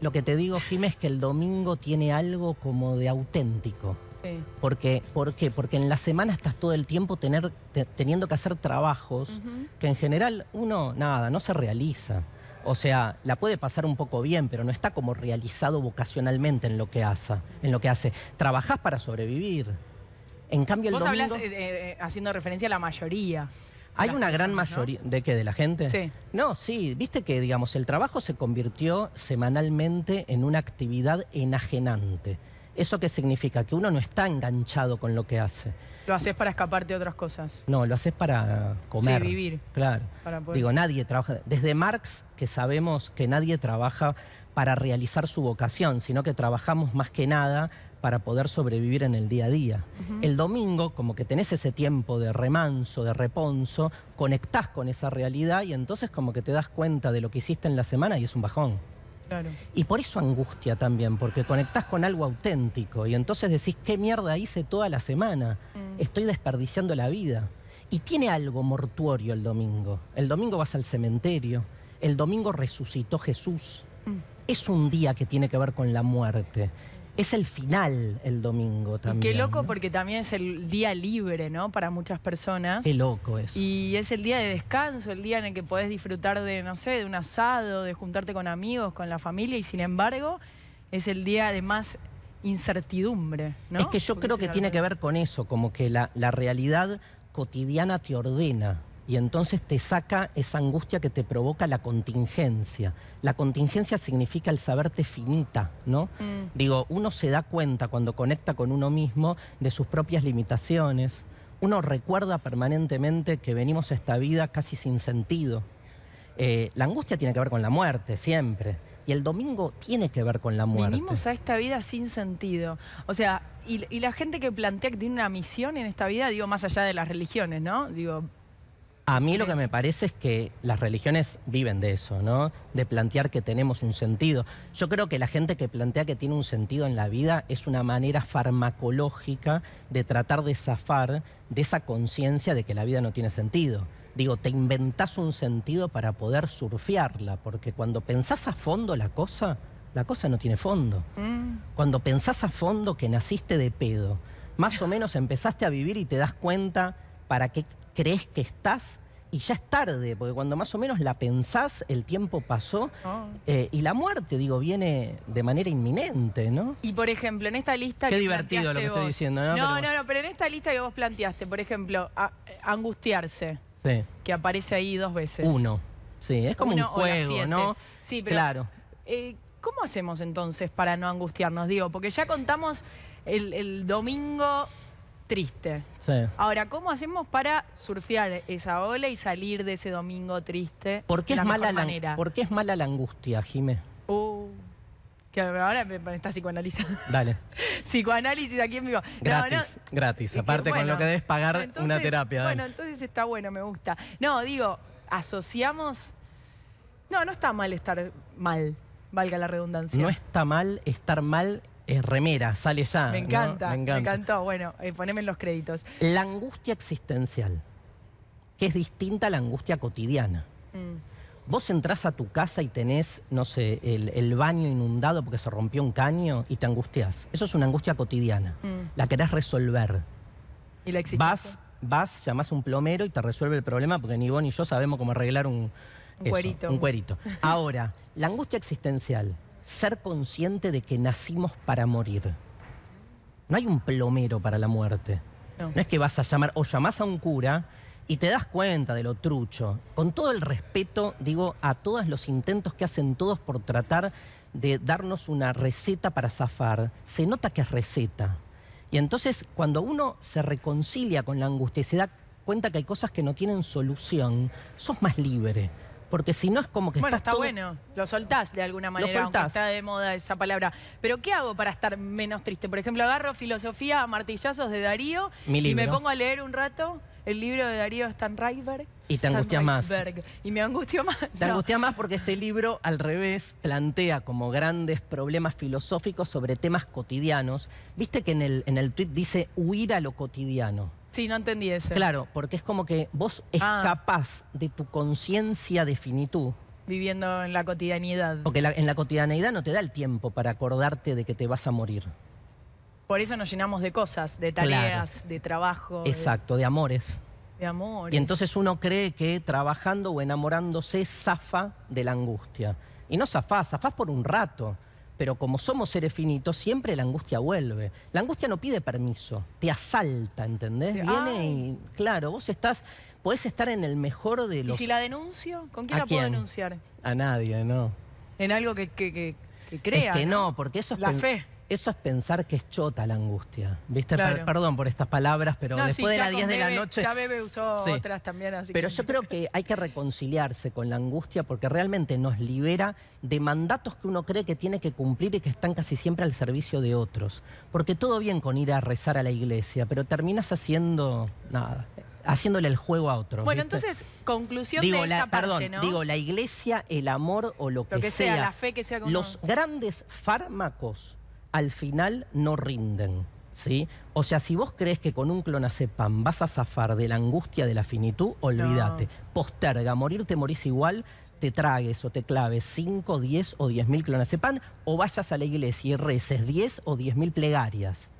Lo que te digo, Jim, es que el domingo tiene algo como de auténtico. Sí. Porque, ¿Por qué? Porque en la semana estás todo el tiempo tener, teniendo que hacer trabajos que en general uno, nada, no se realiza. O sea, la puede pasar un poco bien, pero no está como realizado vocacionalmente en lo que hace. En lo que hace. Trabajás para sobrevivir. En cambio, el Vos domingo... hablas eh, eh, eh, haciendo referencia a la mayoría. Hay una gran mayoría. ¿De qué? ¿De la gente? Sí. No, sí, viste que, digamos, el trabajo se convirtió semanalmente en una actividad enajenante. ¿Eso qué significa? Que uno no está enganchado con lo que hace. Lo haces para escaparte de otras cosas. No, lo haces para comer. Sí, vivir. Claro. Digo, nadie trabaja. Desde Marx, que sabemos que nadie trabaja para realizar su vocación, sino que trabajamos más que nada para poder sobrevivir en el día a día. El domingo, como que tenés ese tiempo de remanso, de reponso, conectás con esa realidad y entonces como que te das cuenta de lo que hiciste en la semana y es un bajón. Y por eso angustia también, porque conectás con algo auténtico y entonces decís, ¿qué mierda hice toda la semana? Mm. Estoy desperdiciando la vida. Y tiene algo mortuorio el domingo. El domingo vas al cementerio, el domingo resucitó Jesús. Mm. Es un día que tiene que ver con la muerte es el final el domingo también. Qué loco porque también es el día libre, ¿no? Para muchas personas. Qué loco es. Y es el día de descanso, el día en el que podés disfrutar de, no sé, de un asado, de juntarte con amigos, con la familia, y sin embargo, es el día de más incertidumbre, Es que yo creo que tiene que ver con eso, como que la, la realidad cotidiana te ordena y entonces te saca esa angustia que te provoca la contingencia. La contingencia significa el saberte finita, ¿no? Mm. Digo, uno se da cuenta cuando conecta con uno mismo de sus propias limitaciones. Uno recuerda permanentemente que venimos a esta vida casi sin sentido. Eh, la angustia tiene que ver con la muerte, siempre. Y el domingo tiene que ver con la muerte. Venimos a esta vida sin sentido. O sea, y, y la gente que plantea que tiene una misión en esta vida, digo, más allá de las religiones, ¿no? Digo, a mí lo que me parece es que las religiones viven de eso, ¿no? De plantear que tenemos un sentido. Yo creo que la gente que plantea que tiene un sentido en la vida es una manera farmacológica de tratar de zafar de esa conciencia de que la vida no tiene sentido. Digo, te inventás un sentido para poder surfearla, porque cuando pensás a fondo la cosa, la cosa no tiene fondo. Mm. Cuando pensás a fondo que naciste de pedo, más o menos empezaste a vivir y te das cuenta para qué crees que estás y ya es tarde, porque cuando más o menos la pensás, el tiempo pasó ah. eh, y la muerte, digo, viene de manera inminente, ¿no? Y por ejemplo, en esta lista. Qué divertido lo que estoy diciendo, ¿no? No, no, no, pero en esta lista que vos planteaste, por ejemplo, eh, angustiarse, sí. que aparece ahí dos veces. Uno. Sí, es como un juego, ¿no? Sí, pero. Claro. Eh, ¿Cómo hacemos entonces para no angustiarnos? Digo, porque ya contamos el domingo triste. Ahora, ¿cómo hacemos para surfear esa ola y salir de ese domingo triste? ¿Por qué, es, mala manera? La, es mala la angustia, Jimé? Uh, ahora me, está psicoanalizando. Dale. Psicoanálisis aquí en vivo. Gratis, gratis. Aparte, con lo que debes pagar una terapia. Bueno, entonces está bueno, me gusta. No, digo, asociamos... No, no está mal estar mal valga la redundancia. No está mal estar mal remera, sale ya. Me encanta, me encantó. Bueno, eh, poneme en los créditos. La angustia existencial, que es distinta a la angustia cotidiana. Mm. Vos entrás a tu casa y tenés, no sé, el, baño inundado porque se rompió un caño y te angustias. Eso es una angustia cotidiana. Mm. La querés resolver. ¿Y la existencia? Vas, vas, llamás a un plomero y te resuelve el problema porque ni vos ni yo sabemos cómo arreglar un, un cuerito. Ahora, la angustia existencial ser consciente de que nacimos para morir. No hay un plomero para la muerte. No. es que vas a llamar o llamás a un cura y te das cuenta de lo trucho. Con todo el respeto, digo, a todos los intentos que hacen todos por tratar de darnos una receta para zafar, se nota que es receta. Y entonces, cuando uno se reconcilia con la angustia y se da cuenta que hay cosas que no tienen solución, sos más libre porque si no es como que bueno, está todo... bueno, lo soltás de alguna manera, aunque está de moda esa palabra. Pero ¿qué hago para estar menos triste? Por ejemplo, agarro filosofía a martillazos de Darío y me pongo a leer un rato el libro de Darío Stanraiver. Y te angustia más. Y me angustio más. Te angustia más porque este libro, al revés, plantea como grandes problemas filosóficos sobre temas cotidianos. Viste que en el, en el tuit dice huir a lo cotidiano. Sí, no entendí eso. Claro, porque es como que vos ah. escapás capaz de tu conciencia de finitud. Viviendo en la cotidianidad. Porque en la cotidianidad no te da el tiempo para acordarte de que te vas a morir. Por eso nos llenamos de cosas, de tareas, de trabajo. Exacto, de, amores. De amor. Y entonces uno cree que trabajando o enamorándose zafa de la angustia. Y no zafás, zafás por un rato pero como somos seres finitos, siempre la angustia vuelve. La angustia no pide permiso, te asalta, ¿entendés? Viene y, claro, vos estás, podés estar en el mejor de los... ¿Y si la denuncio? ¿Con quién la puedo denunciar? A nadie, no. En algo que, que, que, crea. que ¿no? no, porque eso es... La fe. Eso es pensar que es chota la angustia. ¿Viste? perdón por estas palabras, pero después de las 10 de la noche. Ya Bebe usó otras también, Pero yo creo que hay que reconciliarse con la angustia porque realmente nos libera de mandatos que uno cree que tiene que cumplir y que están casi siempre al servicio de otros. Porque todo bien con ir a rezar a la iglesia, pero terminas haciendo nada haciéndole el juego a otro. Bueno, entonces, conclusión de esta la, parte, ¿no? Digo, la iglesia, el amor o lo, lo que, sea, la fe que sea como... Los grandes fármacos al final no rinden. ¿Sí? O sea, si vos crees que con un clonazepam vas a zafar de la angustia de la finitud, olvídate. Posterga, Posterga, morirte morís igual, te tragues o te claves 5, 10 o 10 mil clonazepam, o vayas a la iglesia y reces 10 o 10 mil plegarias.